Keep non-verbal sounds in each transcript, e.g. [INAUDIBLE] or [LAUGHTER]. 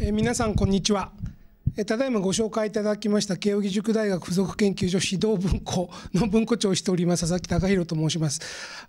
え皆さんこんにちはえただいまご紹介いただきました慶應義塾大学附属研究所指導文庫の文庫長をしております佐々木隆弘と申します。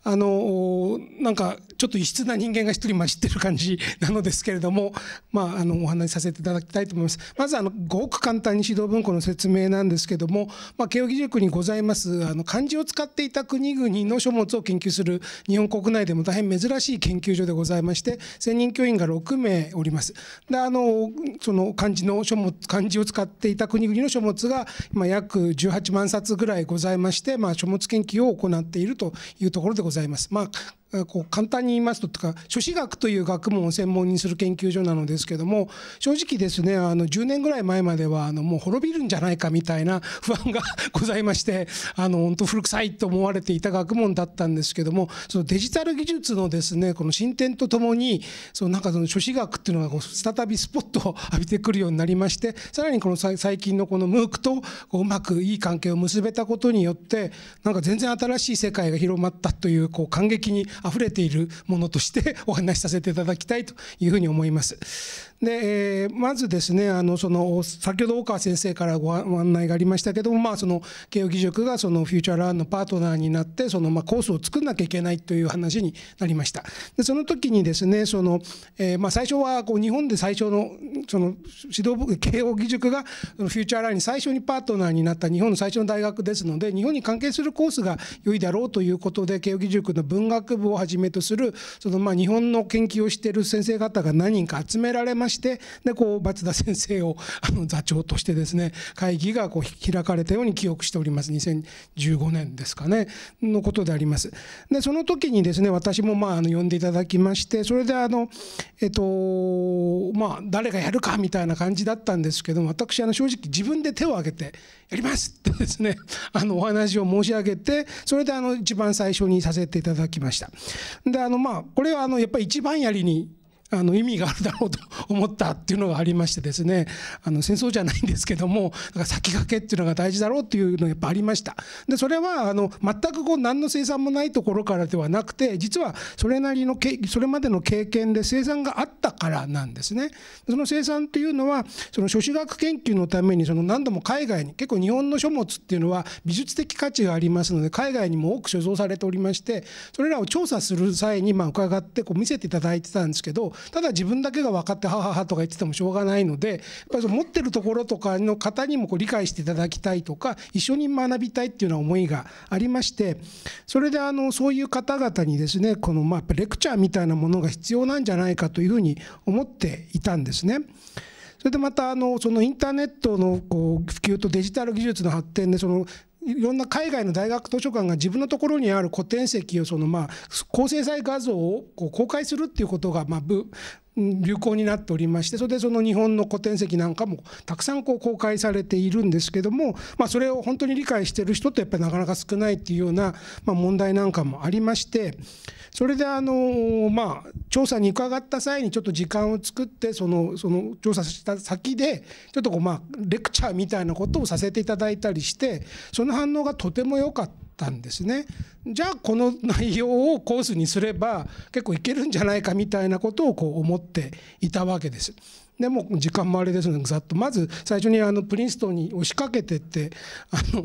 あのなんかちょっと異質な人間が一人混じってる感じなのですけれども、まあ、あのお話しさせていただきたいと思います。まずあのごく簡単に指導文庫の説明なんですけども、まあ、慶應義塾にございますあの漢字を使っていた国々の書物を研究する日本国内でも大変珍しい研究所でございまして専任教員が6名おります。であのその漢字の書物漢字を使っていた国々の書物が今約18万冊ぐらいございまして、まあ、書物研究を行っているというところでございます。まあ、こう簡単に言いますととか諸子学という学問を専門にする研究所なのですけども正直ですねあの10年ぐらい前まではあのもう滅びるんじゃないかみたいな [LAUGHS] 不安がございましてあの本当古臭いと思われていた学問だったんですけどもそのデジタル技術のですねこの進展とともにそのなんかその諸子学っていうのがこう再びスポットを浴びてくるようになりましてさらにこの最近のこのムークとこううまくいい関係を結べたことによってなんか全然新しい世界が広まったというこう感激に溢れているものとして [LAUGHS] お話しさせていただきたいというふうに思います。で、えー、まずですね、あの、その、先ほど大川先生からご案内がありましたけども、まあ、その、慶應義塾がそのフューチャーラーンのパートナーになって、その、まあ、コースを作んなきゃいけないという話になりました。で、その時にですね、その、えー、まあ、最初は、こう、日本で最初のその指導慶應義塾がフューチャーラインに最初にパートナーになった日本の最初の大学ですので日本に関係するコースが良いだろうということで慶應義塾の文学部をはじめとするそのまあ日本の研究をしている先生方が何人か集められましてでこう松田先生をあの座長としてですね会議がこう開かれたように記憶しております2015年ですかねのことであります。でその時にですね私もまああの呼んでいただきましてそれであのえっとまあ誰がやるるかみたいな感じだったんですけども私あの正直自分で手を挙げてやりますってですねあのお話を申し上げてそれであの一番最初にさせていただきました。であのまあこれはあのやっぱり一番やりにあの意味があるだろうと思ったっていうのがありましてですねあの戦争じゃないんですけどもだから先駆けっていうのが大事だろうっていうのがやっぱありましたでそれはあの全くこう何の生産もないところからではなくて実はそれなりのけそれまでの経験で生産があったからなんですねその生産っていうのはその諸子学研究のためにその何度も海外に結構日本の書物っていうのは美術的価値がありますので海外にも多く所蔵されておりましてそれらを調査する際にまあ伺ってこう見せていただいてたんですけどただ自分だけが分かってはははとか言っててもしょうがないのでやっぱり持ってるところとかの方にもこう理解していただきたいとか一緒に学びたいっていうような思いがありましてそれであのそういう方々にですねこのまあレクチャーみたいなものが必要なんじゃないかというふうに思っていたんですね。それでまたあのそのインターネットのこう普及とデジタル技術の発展でそのいろんな海外の大学図書館が自分のところにある古典籍をそのまあ高精細画像をこう公開するっていうことがまあ流行になっておりましてそれでその日本の古典籍なんかもたくさんこう公開されているんですけども、まあ、それを本当に理解してる人ってやっぱりなかなか少ないっていうような、まあ、問題なんかもありましてそれであのまあ調査に伺った際にちょっと時間を作ってそのその調査した先でちょっとこうまあレクチャーみたいなことをさせていただいたりしてその反応がとても良かった。たんですねじゃあこの内容をコースにすれば結構いけるんじゃないかみたいなことをこう思っていたわけです。でも時間もあれですのでざっとまず最初にあのプリンストンに押しかけてってあの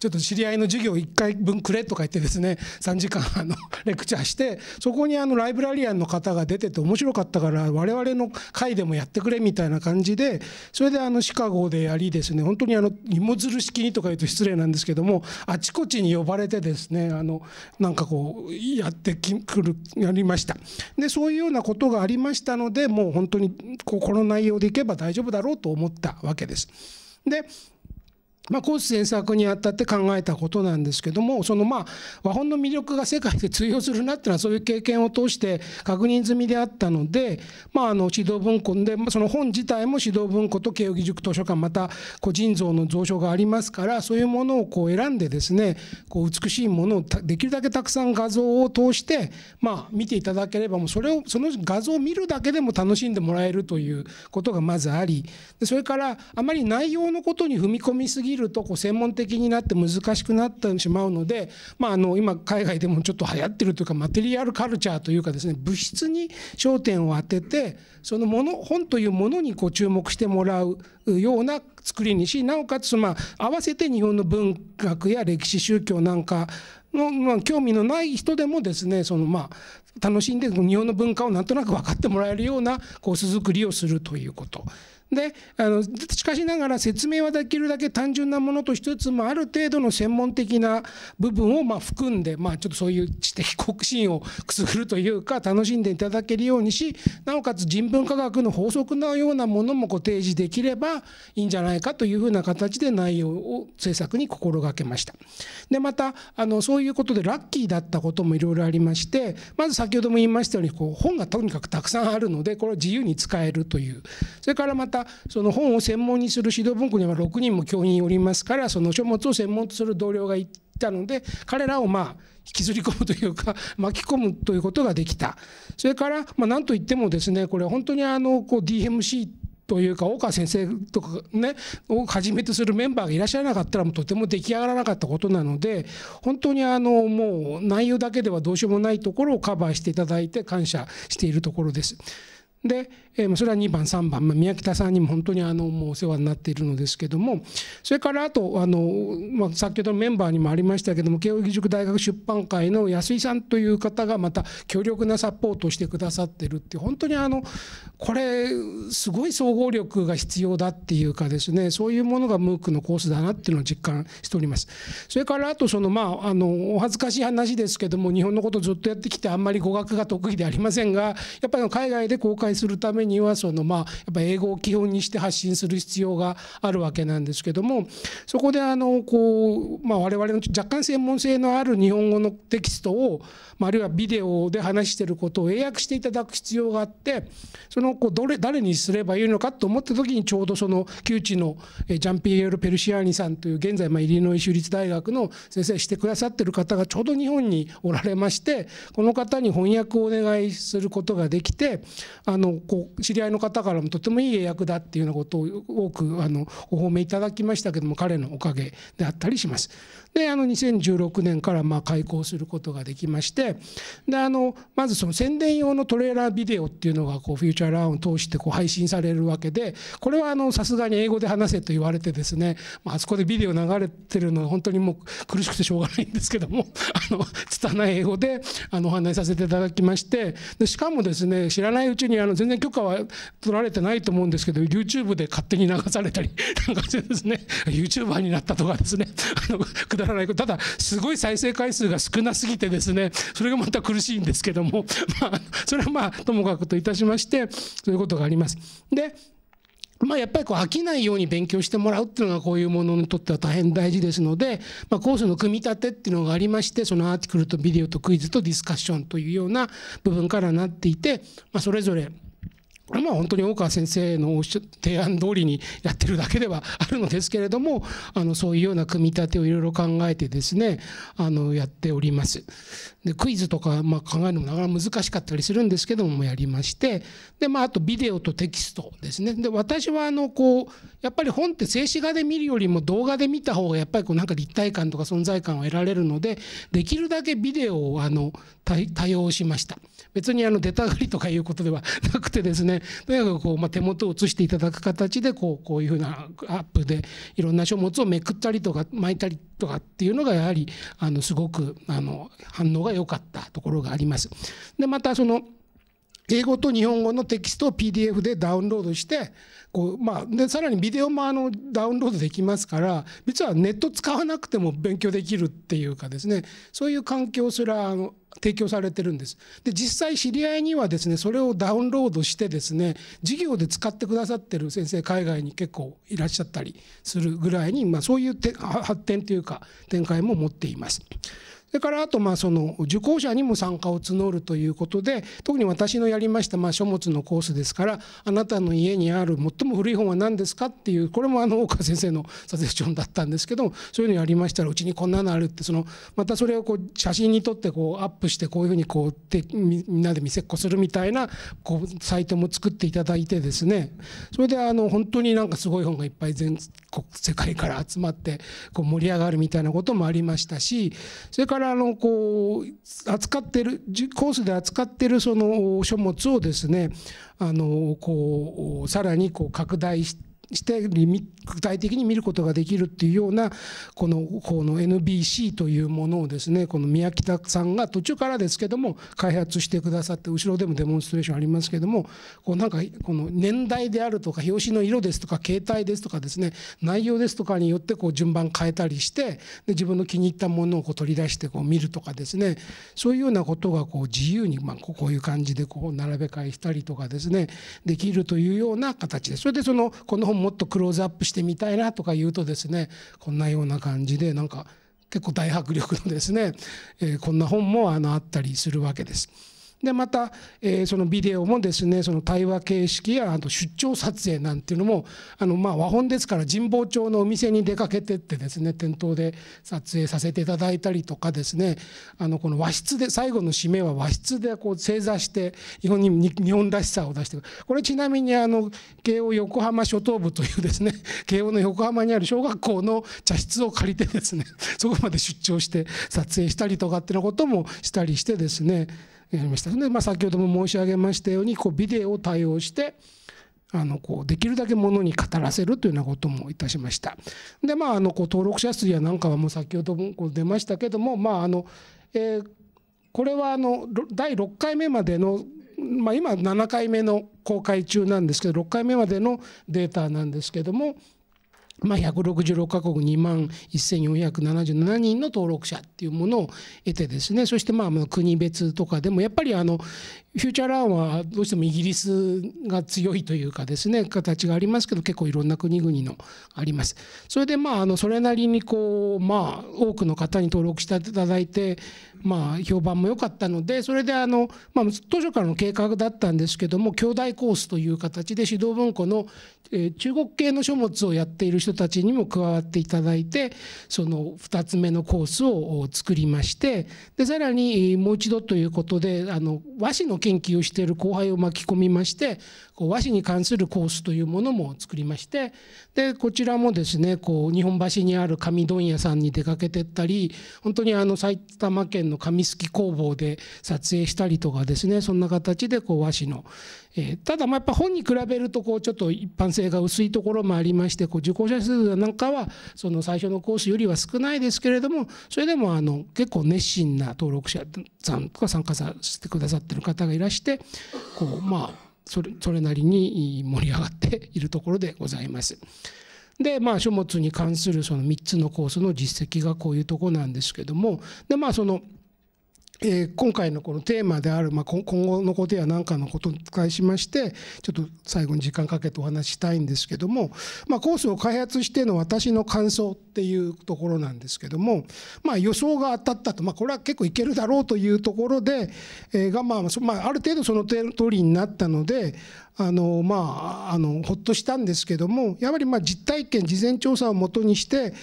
ちょっと知り合いの授業1回分くれとか言ってですね3時間あのレクチャーしてそこにあのライブラリアンの方が出てて面白かったから我々の会でもやってくれみたいな感じでそれであのシカゴでやりですね本当にあの芋づる式にとか言うと失礼なんですけどもあちこちに呼ばれてですねあのなんかこうやってくるやりました。でそういうようなことがありましたのでもう本当にコロ内容でいけば大丈夫だろうと思ったわけです。でまあ、コース制作にあたって考えたことなんですけどもそのまあ和本の魅力が世界で通用するなっていうのはそういう経験を通して確認済みであったので、まあ、あの指導文庫でその本自体も指導文庫と慶應義塾図書館また個人像の蔵書がありますからそういうものをこう選んでですねこう美しいものをできるだけたくさん画像を通して、まあ、見ていただければもうそれをその画像を見るだけでも楽しんでもらえるということがまずありでそれからあまり内容のことに踏み込みすぎぎるとこう専門的になって難しくなってしまうので、まあ、あの今海外でもちょっと流行ってるというかマテリアルカルチャーというかですね物質に焦点を当ててそのもの本というものにこう注目してもらうような作りにしなおかつまあ合わせて日本の文学や歴史宗教なんかの、まあ、興味のない人でもですねそのまあ楽しんで日本の文化をなんとなく分かってもらえるようなコース作りをするということ。であのしかしながら説明はできるだけ単純なものと一つもある程度の専門的な部分をま含んで、まあ、ちょっとそういう知的好奇心をくすぐるというか楽しんでいただけるようにしなおかつ人文科学の法則のようなものもご提示できればいいんじゃないかというふうな形で内容を制作に心がけました。でまたあのそういうことでラッキーだったこともいろいろありましてまず先ほども言いましたようにこう本がとにかくたくさんあるのでこれを自由に使えるというそれからまたその本を専門にする指導文庫には6人も教員おりますからその書物を専門とする同僚がいたので彼らをまあ引きずり込むというか巻き込むということができたそれからまあ何といってもですねこれ本当にあのこう DMC というか大川先生とかねをはじめとするメンバーがいらっしゃらなかったらとても出来上がらなかったことなので本当にあのもう内容だけではどうしようもないところをカバーしていただいて感謝しているところです。で、えー、それは2番3番、まあ、宮北さんにも本当にあのもうお世話になっているのですけどもそれからあとあの、まあ、先ほどのメンバーにもありましたけども慶應義塾大学出版会の安井さんという方がまた強力なサポートしてくださってるって本当にあのこれすごい総合力が必要だっていうかですねそういうものがムークのコースだなっていうのを実感しております。それからあとそのまああのお恥ずかしい話ですけども日本のことずっとやってきてあんまり語学が得意でありませんがやっぱり海外で公開するためにはそのまあやっぱ英語を基本にして発信する必要があるわけなんですけどもそこであのこうまあ我々の若干専門性のある日本語のテキストをまあるいはビデオで話してることを英訳していただく必要があってそのこうどれ誰にすればいいのかと思った時にちょうどその旧知のジャンピエール・ペルシアーニさんという現在まあイリノイ州立大学の先生してくださってる方がちょうど日本におられましてこの方に翻訳をお願いすることができてあののこう知り合いの方からもとてもいい英訳だっていうようなことを多くあのお褒めいただきましたけども彼のおかげであったりします。であの2016年からまあ開校することができましてであのまずその宣伝用のトレーラービデオっていうのがこうフューチャーラウンを通してこう配信されるわけでこれはあのさすがに英語で話せと言われてですね、まあそこでビデオ流れてるのは本当にもう苦しくてしょうがないんですけども [LAUGHS] あの拙い英語であのお話しさせていただきましてでしかもですね知らないうちにあのの全然許可は取られてないと思うんですけど YouTube で勝手に流されたり [LAUGHS] なんかしてですね YouTuber になったとかですね [LAUGHS] あのくだらないことただすごい再生回数が少なすぎてですねそれがまた苦しいんですけども [LAUGHS] まあそれはまあともかくといたしましてそういうことがあります。でまあ、やっぱりこう飽きないように勉強してもらうっていうのがこういうものにとっては大変大事ですので、まあ、コースの組み立てっていうのがありましてそのアーティクルとビデオとクイズとディスカッションというような部分からなっていて、まあ、それぞれまあ、本当に大川先生の提案通りにやってるだけではあるのですけれどもあのそういうような組み立てをいろいろ考えてですねあのやっておりますでクイズとか、まあ、考えるのもなかなか難しかったりするんですけどもやりましてで、まあ、あとビデオとテキストですねで私はあのこうやっぱり本って静止画で見るよりも動画で見た方がやっぱりこうなんか立体感とか存在感を得られるのでできるだけビデオをあの多用しました別にあの出たがりとかいうことではなくてですねとにかくこう、まあ、手元を写していただく形でこうこういうふうなアップでいろんな書物をめくったりとか巻いたりとかっていうのがやはりあのすごくあの反応が良かったところがあります。でまたその英語と日本語のテキストを PDF でダウンロードしてこう、まあ、でさらにビデオもあのダウンロードできますから実はネット使わなくても勉強できるっていうかですねそういう環境すらあの提供されてるんです。で実際知り合いにはですねそれをダウンロードしてですね授業で使ってくださってる先生海外に結構いらっしゃったりするぐらいに、まあ、そういう発展というか展開も持っています。それからあとまあその受講者にも参加を募るということで特に私のやりましたまあ書物のコースですからあなたの家にある最も古い本は何ですかっていうこれもあの大川先生のサジェスョンだったんですけどもそういうのやりましたらうちにこんなのあるってそのまたそれをこう写真に撮ってこうアップしてこういうふうにこうみんなで見せっこするみたいなこうサイトも作っていただいてですねそれであの本当になんかすごい本がいっぱい全国世界から集まってこう盛り上がるみたいなこともありましたしそれからからあのこう扱ってるコースで扱ってるその書物をですねあのこうさらにこう拡大してして具体的に見ることができるっていうようなこのこの NBC というものをですねこの宮北さんが途中からですけども開発してくださって後ろでもデモンストレーションありますけどもこうなんかこの年代であるとか表紙の色ですとか形態ですとかですね内容ですとかによってこう順番変えたりしてで自分の気に入ったものをこう取り出してこう見るとかですねそういうようなことがこう自由にまあこういう感じでこう並べ替えしたりとかですねできるというような形です。それでそのこの本もっとクローズアップしてみたいなとか言うとですねこんなような感じでなんか結構大迫力のですね、えー、こんな本もあのあったりするわけです。でまた、えー、そのビデオもですねその対話形式やあと出張撮影なんていうのもあの、まあ、和本ですから神保町のお店に出かけてってですね店頭で撮影させていただいたりとかですねあのこの和室で最後の締めは和室でこう正座して日本に日本らしさを出してこれちなみにあの慶応横浜初等部というですね慶応 [LAUGHS] の横浜にある小学校の茶室を借りてですねそこまで出張して撮影したりとかっていうようなこともしたりしてですねやりましたで、まあ、先ほども申し上げましたようにこうビデオを対応してあのこうできるだけものに語らせるというようなこともいたしました。でまああのこう登録者数やなんかはもう先ほどもこう出ましたけどもまああの、えー、これはあの第6回目までのまあ、今7回目の公開中なんですけど6回目までのデータなんですけどもまあ、166カ国2万1477人の登録者っていうものを得てですねそしてまあ国別とかでもやっぱりあのフューチャーランはどうしてもイギリスが強いというかですね形がありますけど結構いろんな国々のあります。それでまああのそれなりにこうまあ多くの方に登録していただいてまあ評判も良かったのでそれであのまあ当初からの計画だったんですけども兄弟コースという形で指導文庫の中国系の書物をやっている人たちにも加わっていただいてその2つ目のコースを作りましてでさらにもう一度ということであの和紙の研究をしている後輩を巻き込みましてこう和紙に関するコースというものも作りましてでこちらもですねこう日本橋にある紙問屋さんに出かけてったり本当にあの埼玉県の紙すき工房で撮影したりとかですねそんな形でこう和紙のえただまあやっぱ本に比べるとこうちょっと一般性が薄いところもありましてこう受講者数なんかはその最初のコースよりは少ないですけれどもそれでもあの結構熱心な登録者さんとか参加させてくださってる方がいらしてこうまあそれそれなりに盛り上がっているところでございます。でまあ書物に関するその3つのコースの実績がこういうとこなんですけどもでまあそのえー、今回のこのテーマである、まあ、今後のことや何かのことに対しましてちょっと最後に時間かけてお話ししたいんですけども、まあ、コースを開発しての私の感想っていうところなんですけども、まあ、予想が当たったと、まあ、これは結構いけるだろうというところで、えー、が、まあまあ、ある程度その通りになったので、あのまああのほっとしたんですけどもやはりまあ実体験事前調査をもとにして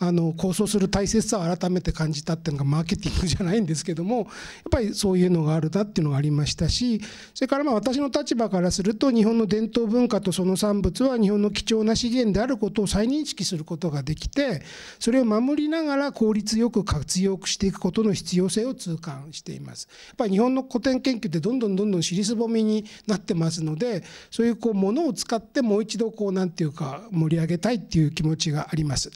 あの構想する大切さを改めて感じたっていうのがマーケティングじゃないんですけどもやっぱりそういうのがあるなっていうのがありましたしそれからまあ私の立場からすると日本の伝統文化とその産物は日本の貴重な資源であることを再認識することができてそれを守りながら効率よく活用していくことの必要性を痛感しています。やっぱり日本の古典研究ってどんどんどんどん尻すぼみになってますのででそういうこうものを使ってもう一度こうなんていうか盛り上げたいっていう気持ちがあります。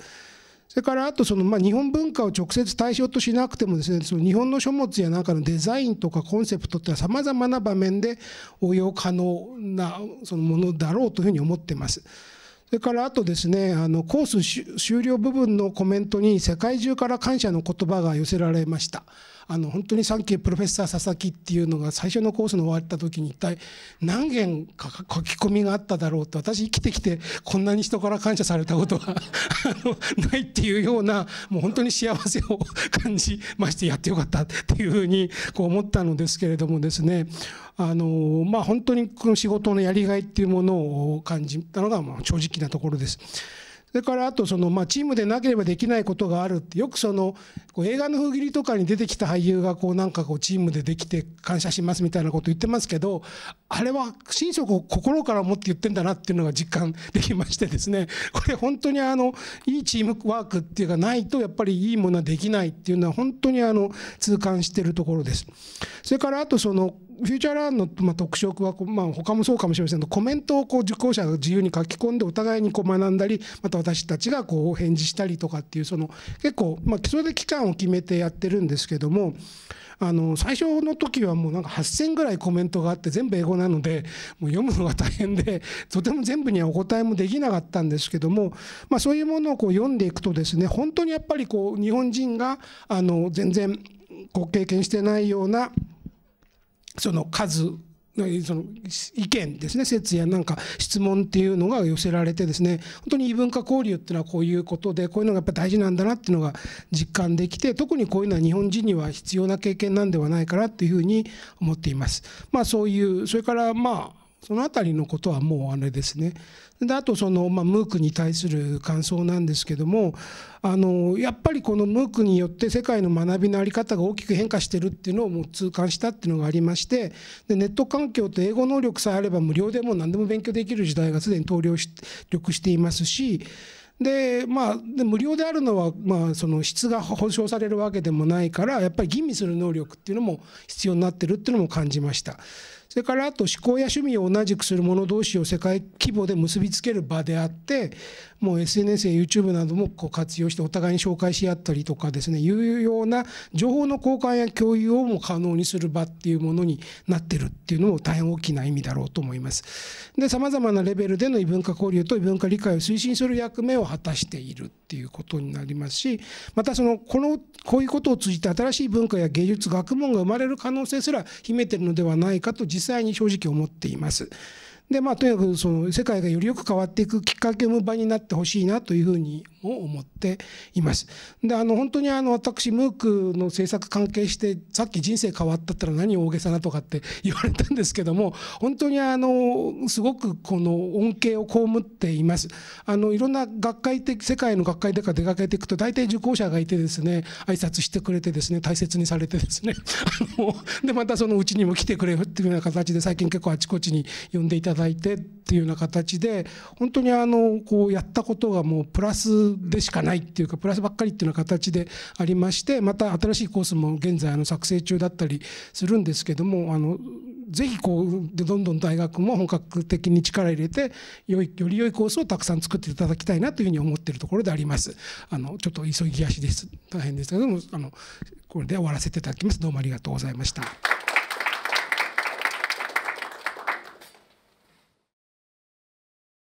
それからあとそのま日本文化を直接対象としなくてもですねその日本の書物やなかのデザインとかコンセプトってはさまざまな場面で応用可能なそのものだろうというふうに思ってます。それからあとですねあのコース終了部分のコメントに世界中から感謝の言葉が寄せられました。あの本当にキュープロフェッサー佐々木っていうのが最初のコースの終わった時に一体何件か書き込みがあっただろうと私生きてきてこんなに人から感謝されたことはないっていうようなもう本当に幸せを感じましてやってよかったっていうふうにこう思ったのですけれどもですねあのまあ本当にこの仕事のやりがいっていうものを感じたのがまあ正直なところです。それからあとその、まあ、チームでなければできないことがあるってよくそのこう映画の封切りとかに出てきた俳優がこうなんかこうチームでできて感謝しますみたいなこと言ってますけどあれは心職を心から思って言ってんだなっていうのが実感できましてですね [LAUGHS] これ本当にあのいいチームワークっていうかないとやっぱりいいものはできないっていうのは本当にあの痛感してるところです。それからあとそのフューチャーランの、ま特色は、まあ、他もそうかもしれませんど、コメントをこう受講者が自由に書き込んでお互いにこう学んだりまた私たちがこう返事したりとかっていうその結構、まあ、それで期間を決めてやってるんですけどもあの最初の時はもうなんか8,000ぐらいコメントがあって全部英語なのでもう読むのが大変でとても全部にはお答えもできなかったんですけども、まあ、そういうものをこう読んでいくとですね本当にやっぱりこう日本人があの全然こう経験してないようなその数その意見ですね説やなんか質問っていうのが寄せられてですね本当に異文化交流っていうのはこういうことでこういうのがやっぱ大事なんだなっていうのが実感できて特にこういうのは日本人には必要な経験なんではないかなっていうふうに思っています。まあ、そういうそれからまあその辺りのことはもうあれですね。であとその、まあ、ムークに対する感想なんですけどもあのやっぱりこのムークによって世界の学びの在り方が大きく変化してるっていうのをもう痛感したっていうのがありましてでネット環境と英語能力さえあれば無料でもう何でも勉強できる時代がすでに登録していますし。でまあ、で無料であるのは、まあ、その質が保証されるわけでもないからやっぱり吟味する能力っていうのも必要になってるっていうのも感じました。それからあと思考や趣味を同じくする者同士を世界規模で結びつける場であってもう SNS や YouTube などもこう活用してお互いに紹介し合ったりとかですねいうような情報の交換や共有をも可能にする場っていうものになってるっていうのも大変大きな意味だろうと思います。で様々なレベルでの異文化交流と異文化理解を推進する役目を果たしているっていうことになりますしまたそのこのこういうことを通じて新しい文化や芸術学問が生まれる可能性すら秘めてるのではないかと実実際に正直思っています。でまあ、とにかくその世界がよりよく変わっていくきっかけも場になってほしいなというふうにを思っています。であの本当にあの私ムークの制作関係してさっき人生変わったったら何大げさなとかって [LAUGHS] 言われたんですけども本当にあのすごくこの恩恵を被っています。あのいろんな学会的世界の学会とか出かけていくと大体受講者がいてですね挨拶してくれてですね大切にされてですね [LAUGHS] あのでまたそのうちにも来てくれるっていうような形で最近結構あちこちに呼んでいただいてっていうような形で本当にあのこうやったことがもうプラスでしかないっていうかプラスばっかりっていうような形でありましてまた新しいコースも現在の作成中だったりするんですけどもあのぜひこうでどんどん大学も本格的に力入れてよより良いコースをたくさん作っていただきたいなというふうに思っているところであります。あのちょっと急ぎ足です大変ですけどもあのこれで終わらせていただきますどうもありがとうございました。